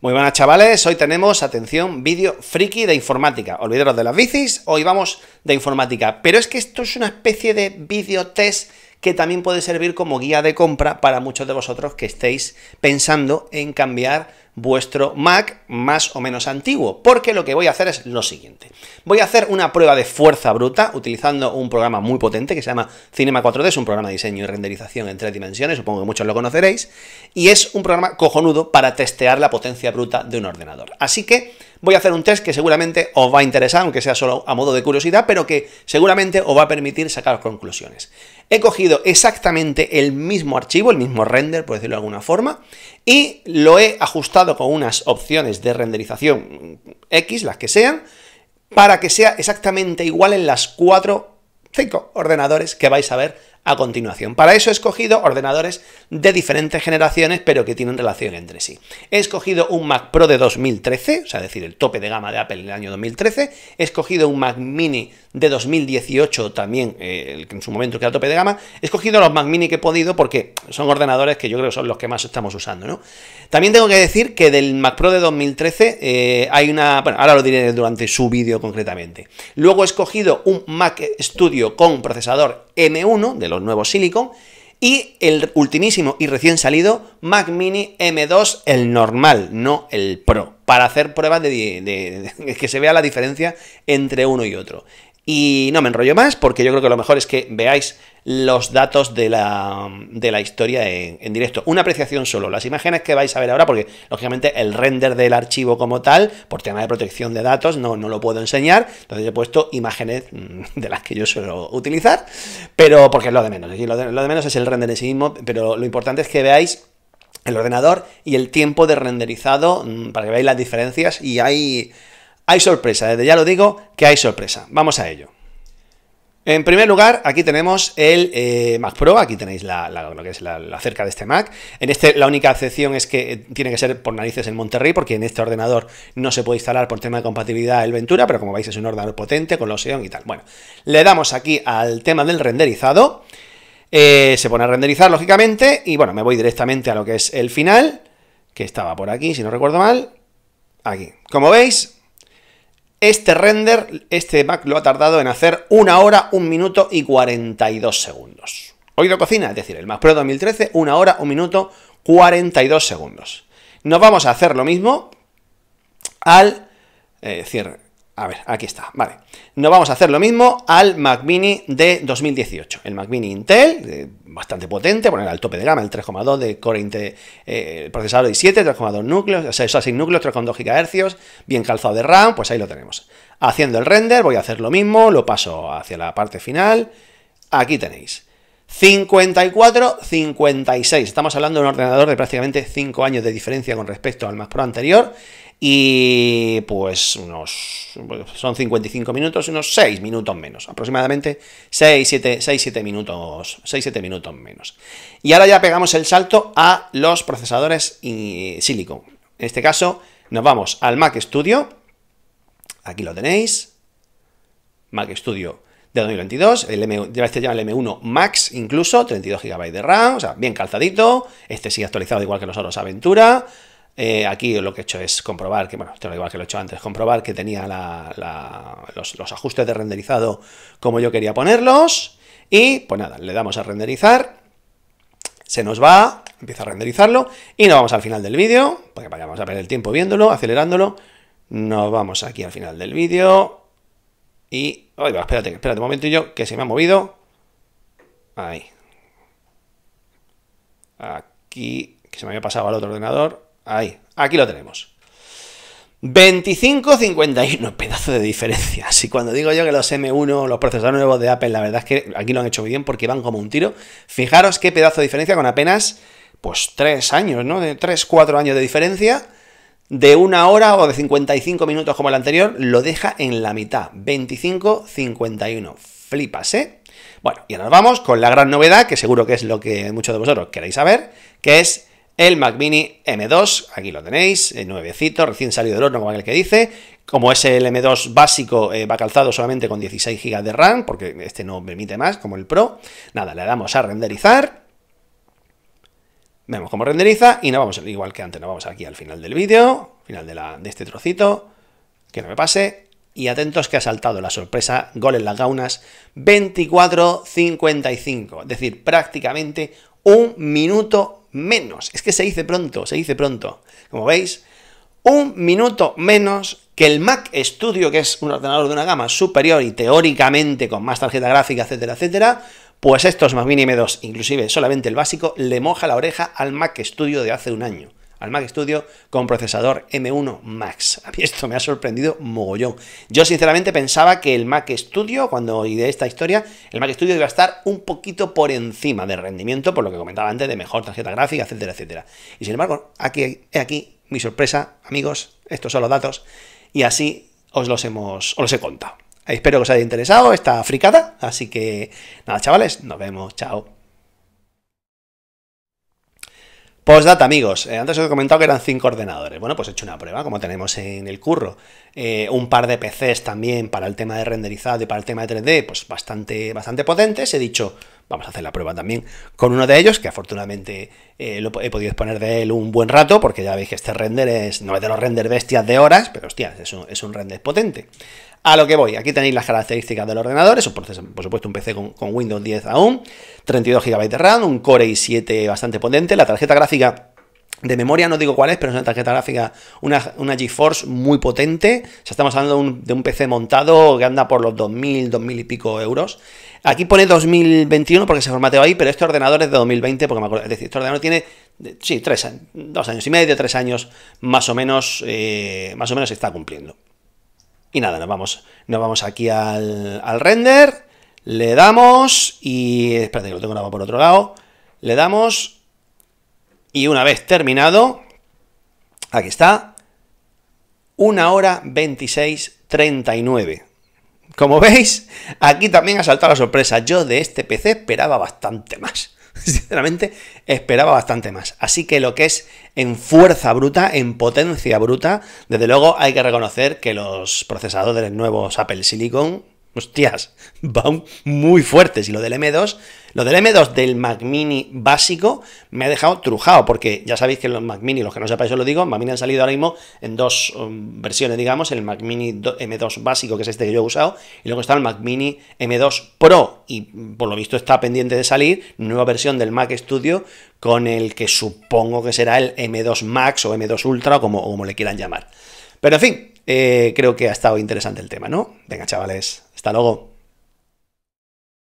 Muy buenas chavales, hoy tenemos, atención, vídeo friki de informática. Olvidaros de las bicis, hoy vamos de informática. Pero es que esto es una especie de vídeo test que también puede servir como guía de compra para muchos de vosotros que estéis pensando en cambiar vuestro Mac más o menos antiguo, porque lo que voy a hacer es lo siguiente. Voy a hacer una prueba de fuerza bruta utilizando un programa muy potente que se llama Cinema 4D, es un programa de diseño y renderización en tres dimensiones, supongo que muchos lo conoceréis, y es un programa cojonudo para testear la potencia bruta de un ordenador. Así que voy a hacer un test que seguramente os va a interesar, aunque sea solo a modo de curiosidad, pero que seguramente os va a permitir sacar conclusiones. He cogido exactamente el mismo archivo, el mismo render, por decirlo de alguna forma, y lo he ajustado con unas opciones de renderización X, las que sean, para que sea exactamente igual en las cuatro, cinco ordenadores que vais a ver a continuación. Para eso he escogido ordenadores de diferentes generaciones, pero que tienen relación entre sí. He escogido un Mac Pro de 2013, o sea, decir, el tope de gama de Apple en el año 2013. He escogido un Mac Mini de 2018, también, eh, que en su momento que era tope de gama. He escogido los Mac Mini que he podido porque son ordenadores que yo creo son los que más estamos usando, ¿no? También tengo que decir que del Mac Pro de 2013 eh, hay una... Bueno, ahora lo diré durante su vídeo concretamente. Luego he escogido un Mac Studio con procesador M1 de los nuevos Silicon. Y el ultimísimo y recién salido Mac Mini M2, el normal, no el Pro, para hacer pruebas de que se vea la diferencia entre uno y otro. Y no me enrollo más porque yo creo que lo mejor es que veáis los datos de la, historia en, directo. Una apreciación solo, las imágenes que vais a ver ahora, porque lógicamente el render del archivo como tal, por tema de protección de datos, no, lo puedo enseñar. Entonces he puesto imágenes mm, de las que yo suelo utilizar, pero porque es lo de menos. Lo de, lo de menos es el render en sí mismo, pero lo importante es que veáis el ordenador y el tiempo de renderizado mm, para que veáis las diferencias y hay hay sorpresa, desde ya lo digo que hay sorpresa. Vamos a ello. En primer lugar, aquí tenemos el eh, Mac Pro, aquí tenéis la, lo que es la, cerca de este Mac. En este la única excepción es que eh, tiene que ser por narices en Monterrey, porque en este ordenador no se puede instalar por tema de compatibilidad el Ventura, pero como veis es un ordenador potente con los Xeon y tal. Bueno, le damos aquí al tema del renderizado, eh, se pone a renderizar lógicamente, y bueno, me voy directamente a lo que es el final, que estaba por aquí, si no recuerdo mal, aquí. Como veis, este render, este Mac lo ha tardado en hacer una hora, un minuto y 42 segundos. Oído cocina, es decir, el Mac Pro 2013, una hora, un minuto, 42 segundos. Nos vamos a hacer lo mismo al, eh, cierre. decir, a ver, aquí está, vale. No vamos a hacer lo mismo al Mac Mini de 2018. El Mac Mini Intel, eh, bastante potente, poner al tope de gama, el 3,2 de Core Intel, eh, procesador i7, 3,2 núcleos, o sea, 6 núcleos, 3,2 GHz, bien calzado de RAM, pues ahí lo tenemos. Haciendo el render, voy a hacer lo mismo, lo paso hacia la parte final, aquí tenéis. 54, 56. Estamos hablando de un ordenador de prácticamente 5 años de diferencia con respecto al más Pro anterior. Y pues unos. Pues, son 55 minutos, unos 6 minutos menos. Aproximadamente 6, 7, 6, 7 minutos. 6, 7 minutos menos. Y ahora ya pegamos el salto a los procesadores y silicon. En este caso, nos vamos al Mac Studio. Aquí lo tenéis. Mac Studio de 2022, el M, este el M1 Max incluso, 32 GB de RAM, o sea, bien calzadito, este sí actualizado igual que los otros Aventura, eh, aquí lo que he hecho es comprobar, que bueno, esto igual que lo he hecho antes, comprobar que tenía los, los, ajustes de renderizado como yo quería ponerlos. Y pues nada, le damos a renderizar. Se nos va, empieza a renderizarlo. Y nos vamos al final del vídeo, porque vayamos a perder el tiempo viéndolo, acelerándolo. Nos vamos aquí al final del vídeo. Y... ay, va, espérate, espérate un yo que se me ha movido. Ahí. Aquí, que se me había pasado al otro ordenador. Ahí, aquí lo tenemos. 25 pedazo de diferencia. si cuando digo yo que los M1, los procesadores nuevos de Apple, la verdad es que aquí lo han hecho muy bien porque van como un tiro. Fijaros qué pedazo de diferencia con apenas, pues, 3 años, ¿no? De 3-4 años de diferencia de una hora o de 55 minutos como el anterior, lo deja en la mitad, 25-51. Flipas, ¿eh? Bueno, y ahora vamos con la gran novedad, que seguro que es lo que muchos de vosotros queréis saber, que es el Mac Mini M2, aquí lo tenéis, eh, nuevecito, recién salido del horno, como el que dice. Como es el M2 básico, eh, va calzado solamente con 16 GB de RAM, porque este no permite más, como el Pro. Nada, le damos a renderizar. Vemos cómo renderiza y no vamos, igual que antes, nos vamos aquí al final del vídeo, final de, la, de este trocito, que no me pase, y atentos que ha saltado la sorpresa, gol en las gaunas, 24-55, es decir, prácticamente un minuto menos. Es que se dice pronto, se dice pronto. Como veis, un minuto menos que el Mac Studio, que es un ordenador de una gama superior y teóricamente con más tarjeta gráfica, etcétera, etcétera, pues estos Mac Mini M2, inclusive solamente el básico, le moja la oreja al Mac Studio de hace un año. Al Mac Studio con procesador M1 Max. A mí esto me ha sorprendido mogollón. Yo sinceramente pensaba que el Mac Studio, cuando de esta historia, el Mac Studio iba a estar un poquito por encima de rendimiento, por lo que comentaba antes, de mejor tarjeta gráfica, etcétera, etcétera. Y sin embargo, aquí, aquí mi sorpresa, amigos, estos son los datos, y así os los hemos, os los he contado. Espero que os haya interesado esta fricada. Así que nada, chavales, nos vemos. Chao. Postdata, amigos. Eh, antes os he comentado que eran cinco ordenadores. Bueno, pues he hecho una prueba, como tenemos en el curro. Eh, un par de PCs también para el tema de renderizado y para el tema de 3D, pues bastante, bastante potentes. He dicho, Vamos a hacer la prueba también con uno de ellos, que afortunadamente eh, he podido exponer de él un buen rato, porque ya veis que este render es, no es de los render bestias de horas, pero hostia, es un, es un render potente. A lo que voy, aquí tenéis las características del ordenador, es un por supuesto un PC con, con Windows 10 aún, 32 GB de RAM, un Core i7 bastante potente, la tarjeta gráfica de memoria, no digo cuál es, pero es una tarjeta gráfica, una, una GeForce muy potente. O sea, estamos hablando de un, PC montado que anda por los 2.000, 2.000 y pico euros. Aquí pone 2021 porque se formateó ahí, pero este ordenador es de 2020, porque me acuerdo, es decir, este ordenador tiene, eh, sí, tres dos años y medio, tres años más o menos, eh, más o menos se está cumpliendo. Y nada, nos vamos, nos vamos aquí al, al render, le damos y, espérate lo tengo grabado por otro lado, le damos y una vez terminado, aquí está, 1 hora 26.39. Como veis, aquí también ha saltado la sorpresa. Yo de este PC esperaba bastante más. Sinceramente, esperaba bastante más. Así que lo que es en fuerza bruta, en potencia bruta, desde luego hay que reconocer que los procesadores nuevos Apple Silicon Hostias, va muy fuerte. Si lo del M2, lo del M2 del Mac Mini básico me ha dejado trujado, porque ya sabéis que los Mac Mini, los que no sepáis, os lo digo, Mac Mini han salido ahora mismo en dos um, versiones, digamos, el Mac Mini M2 básico, que es este que yo he usado, y luego está el Mac Mini M2 Pro, y por lo visto está pendiente de salir nueva versión del Mac Studio con el que supongo que será el M2 Max o M2 Ultra, o como, como le quieran llamar. Pero en fin, eh, creo que ha estado interesante el tema, ¿no? Venga, chavales, hasta luego.